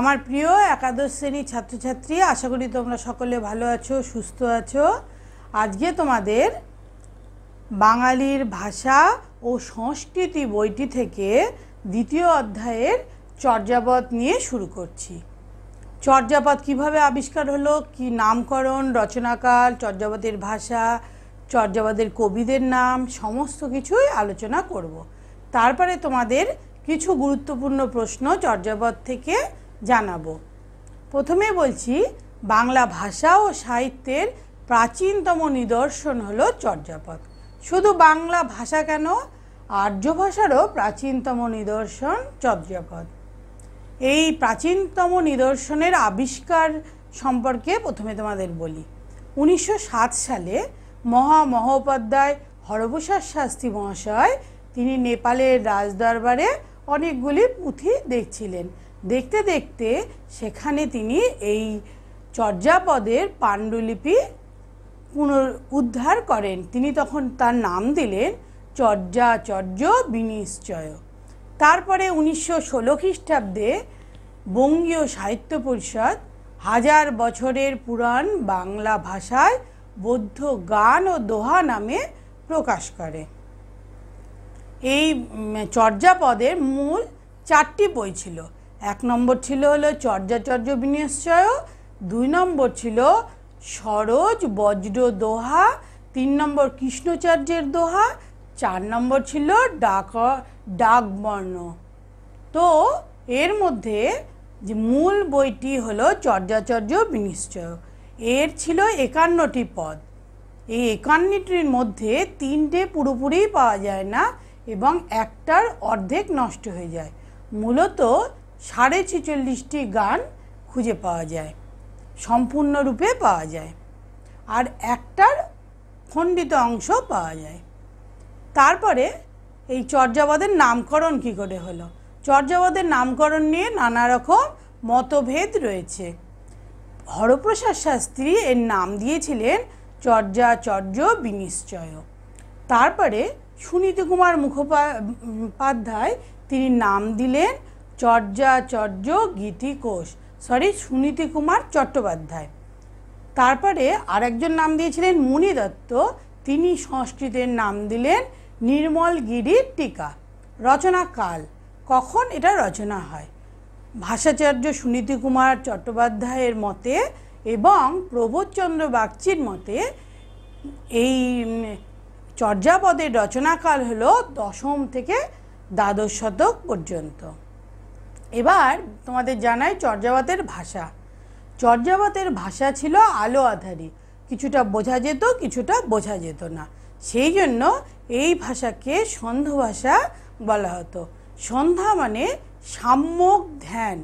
আমার প্রিয় একাদশ শ্রেণীর ছাত্রছাত্রী আশা করি তোমরা সকলে ভালো আছো সুস্থ আছো আজকে তোমাদের বাঙালির ভাষা ও সংস্কৃতি বইটি থেকে দ্বিতীয় অধ্যায়ের চর্যাপদ নিয়ে শুরু করছি চর্যাপদ কিভাবে আবিষ্কার হলো কি নামকরণ রচনাকাল চর্যাপদের ভাষা চর্যাপদের কবিদের নাম সমস্ত কিছুই আলোচনা করব। তারপরে তোমাদের কিছু গুরুত্বপূর্ণ প্রশ্ন চর্যাপদ থেকে জানাবো প্রথমে বলছি বাংলা ভাষা ও সাহিত্যের প্রাচীনতম নিদর্শন হলো চর্যাপদ শুধু বাংলা ভাষা কেন আর্য ভাষারও প্রাচীনতম নিদর্শন চর্যাপদ এই প্রাচীনতম নিদর্শনের আবিষ্কার সম্পর্কে প্রথমে তোমাদের বলি উনিশশো সালে মহা মহোপাধ্যায় হরপ্রসাদ শাস্ত্রী মহাশয় তিনি নেপালের রাজদরবারে অনেকগুলি পুঁথি দেখছিলেন দেখতে দেখতে সেখানে তিনি এই চর্যাপদের পাণ্ডুলিপি পুনর উদ্ধার করেন তিনি তখন তার নাম দিলেন চর্যাচর্য বিনিশ্চয় তারপরে উনিশশো ষোলো খ্রিস্টাব্দে বঙ্গীয় সাহিত্য পরিষদ হাজার বছরের পুরাণ বাংলা ভাষায় বৌদ্ধ গান ও দোহা নামে প্রকাশ করে এই চর্যাপদের মূল চারটি বই ছিল এক নম্বর ছিল হলো চর্যাচর্য বিনিশ্চয় দুই নম্বর ছিল সরোজ বজ্র দোহা তিন নম্বর কৃষ্ণচার্যের দোহা চার নম্বর ছিল ডাক ডাকবর্ণ তো এর মধ্যে যে মূল বইটি হলো চর্যাচর্য বিনিশ্চয় এর ছিল একান্নটি পদ এই একান্নটির মধ্যে তিনটে পুরোপুরি পাওয়া যায় না এবং একটার অর্ধেক নষ্ট হয়ে যায় মূলত সাড়ে ছেচল্লিশটি গান খুঁজে পাওয়া যায় সম্পূর্ণরূপে পাওয়া যায় আর একটার খণ্ডিত অংশ পাওয়া যায় তারপরে এই চর্যাবাদের নামকরণ কি করে হলো চর্যাবাদের নামকরণ নিয়ে নানা রকম মতভেদ রয়েছে হরপ্রসাদ শাস্ত্রী এর নাম দিয়েছিলেন চর্যাচর্য বিনিশ্চয় তারপরে সুনীত কুমার মুখোপাধ্যায় তিনি নাম দিলেন চর্যাচর্য গীতিকোষ সরি সুনীতি কুমার চট্টোপাধ্যায় তারপরে আরেকজন নাম দিয়েছিলেন মুনি দত্ত তিনি সংস্কৃতের নাম দিলেন গিরির টিকা রচনা কাল কখন এটা রচনা হয় ভাষাচার্য সুনীতি কুমার চট্টোপাধ্যায়ের মতে এবং প্রবোধচন্দ্র বাগচির মতে এই চর্যাপদের রচনাকাল হল দশম থেকে দ্বাদশ শতক পর্যন্ত এবার তোমাদের জানাই চর্যাবাতের ভাষা চর্যাবাতের ভাষা ছিল আলো আধারি কিছুটা বোঝা যেত কিছুটা বোঝা যেত না সেই জন্য এই ভাষাকে সন্ধ্য ভাষা বলা হতো সন্ধ্যা মানে সাম্যক ধ্যান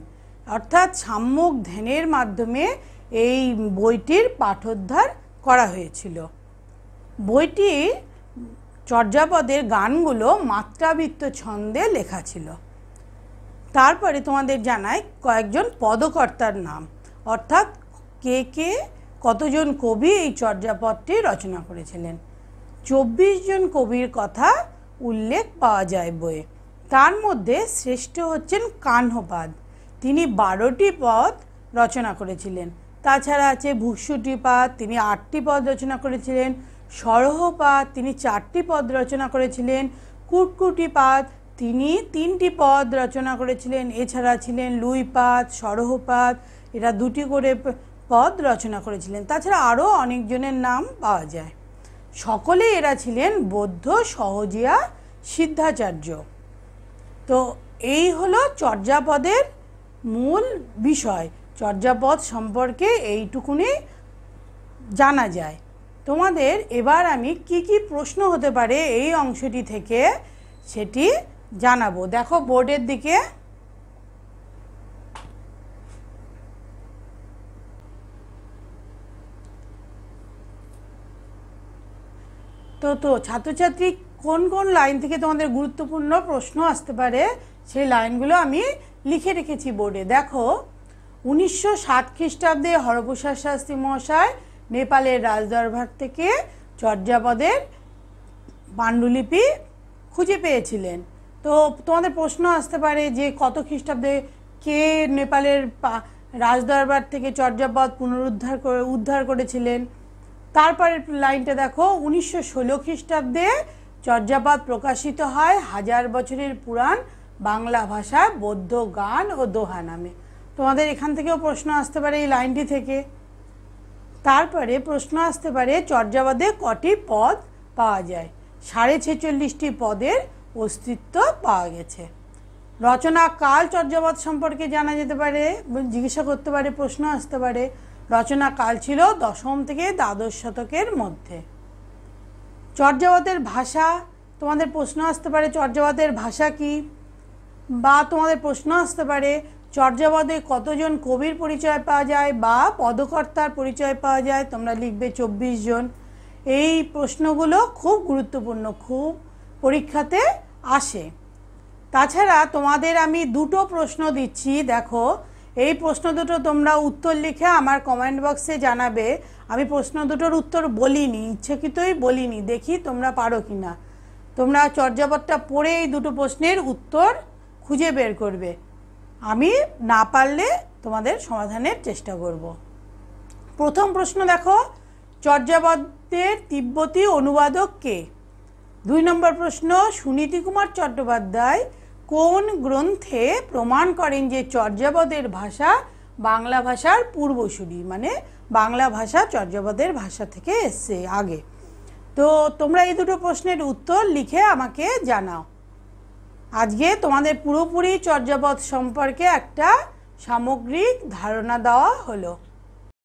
অর্থাৎ সাম্যক ধ্যানের মাধ্যমে এই বইটির পাঠোদ্ধার করা হয়েছিল বইটি চর্যাপদের গানগুলো মাত্রাবৃত্ত ছন্দে লেখা ছিল তারপরে তোমাদের জানায় কয়েকজন পদকর্তার নাম অর্থাৎ কে কে কতজন কবি এই চর্যাপদটি রচনা করেছিলেন চব্বিশ জন কবির কথা উল্লেখ পাওয়া যায় বইয়ে তার মধ্যে শ্রেষ্ঠ হচ্ছেন কাহ্নপাদ তিনি বারোটি পদ রচনা করেছিলেন তাছাড়া আছে পাদ তিনি আটটি পদ রচনা করেছিলেন সরহপাদ তিনি চারটি পদ রচনা করেছিলেন কুটকুটি পাদ তিনি তিনটি পদ রচনা করেছিলেন এছাড়া ছিলেন লুইপাত সরহপাত এরা দুটি করে পদ রচনা করেছিলেন তাছাড়া আরও অনেকজনের নাম পাওয়া যায় সকলে এরা ছিলেন বৌদ্ধ সহজিয়া সিদ্ধাচার্য তো এই হলো চর্যাপদের মূল বিষয় চর্যাপদ সম্পর্কে এইটুকুনি জানা যায় তোমাদের এবার আমি কি কি প্রশ্ন হতে পারে এই অংশটি থেকে সেটি জানাবো দেখো বোর্ডের দিকে তো তো ছাত্রছাত্রী কোন কোন লাইন থেকে তোমাদের গুরুত্বপূর্ণ প্রশ্ন আসতে পারে সেই লাইনগুলো আমি লিখে রেখেছি বোর্ডে দেখো উনিশশো সাত খ্রিস্টাব্দে হরপ্রসাদ শাস্ত্রী মহাশয় নেপালের রাজদরবার থেকে চর্যাপদের পাণ্ডুলিপি খুঁজে পেয়েছিলেন তো তোমাদের প্রশ্ন আসতে পারে যে কত খ্রিস্টাব্দে কে নেপালের রাজদরবার থেকে চর্যাপদ পুনরুদ্ধার করে উদ্ধার করেছিলেন তারপরে লাইনটা দেখো উনিশশো ষোলো খ্রিস্টাব্দে চর্যাপদ প্রকাশিত হয় হাজার বছরের পুরাণ বাংলা ভাষায় বৌদ্ধ গান ও দোহা নামে তোমাদের এখান থেকেও প্রশ্ন আসতে পারে এই লাইনটি থেকে তারপরে প্রশ্ন আসতে পারে চর্যাপদে কটি পদ পাওয়া যায় সাড়ে ছেচল্লিশটি পদের অস্তিত্ব পাওয়া গেছে রচনা কাল চর্যাবধ সম্পর্কে জানা যেতে পারে জিজ্ঞাসা করতে পারে প্রশ্ন আসতে পারে রচনা কাল ছিল দশম থেকে দ্বাদশ শতকের মধ্যে চর্যাবতের ভাষা তোমাদের প্রশ্ন আসতে পারে চর্যাবতের ভাষা কি বা তোমাদের প্রশ্ন আসতে পারে চর্যাবধে কতজন কবির পরিচয় পাওয়া যায় বা পদকর্তার পরিচয় পাওয়া যায় তোমরা লিখবে চব্বিশ জন এই প্রশ্নগুলো খুব গুরুত্বপূর্ণ খুব পরীক্ষাতে আসে তাছাড়া তোমাদের আমি দুটো প্রশ্ন দিচ্ছি দেখো এই প্রশ্ন দুটো তোমরা উত্তর লিখে আমার কমেন্ট বক্সে জানাবে আমি প্রশ্ন দুটোর উত্তর বলিনি ইচ্ছাকৃতই বলিনি দেখি তোমরা পারো কি না তোমরা চর্যাপদটা পড়ে এই দুটো প্রশ্নের উত্তর খুঁজে বের করবে আমি না পারলে তোমাদের সমাধানের চেষ্টা করব প্রথম প্রশ্ন দেখো চর্যাপদের তিব্বতী অনুবাদক কে দুই নম্বর প্রশ্ন সুনীতি কুমার চট্টোপাধ্যায় কোন গ্রন্থে প্রমাণ করেন যে চর্যাবদের ভাষা বাংলা ভাষার পূর্বসূরি মানে বাংলা ভাষা চর্যাবদের ভাষা থেকে এসছে আগে তো তোমরা এই দুটো প্রশ্নের উত্তর লিখে আমাকে জানাও আজকে তোমাদের পুরোপুরি চর্যাপদ সম্পর্কে একটা সামগ্রিক ধারণা দেওয়া হলো